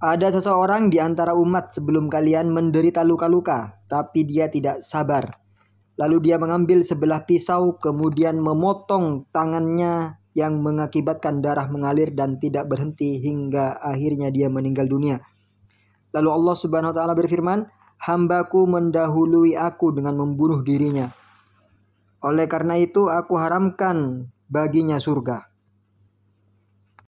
Ada seseorang di antara umat sebelum kalian menderita luka-luka, tapi dia tidak sabar. Lalu dia mengambil sebelah pisau, kemudian memotong tangannya yang mengakibatkan darah mengalir dan tidak berhenti hingga akhirnya dia meninggal dunia. Lalu Allah Subhanahu wa taala berfirman, "Hambaku mendahului aku dengan membunuh dirinya. Oleh karena itu aku haramkan baginya surga."